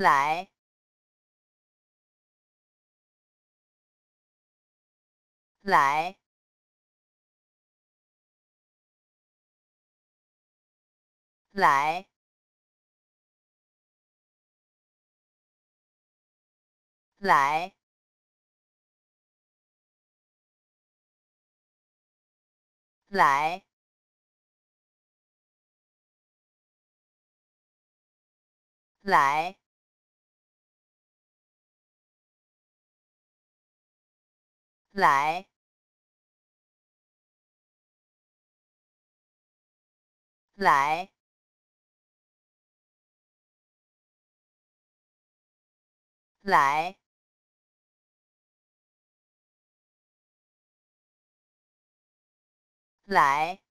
来，来，来，来，来，来。来，来，来，来。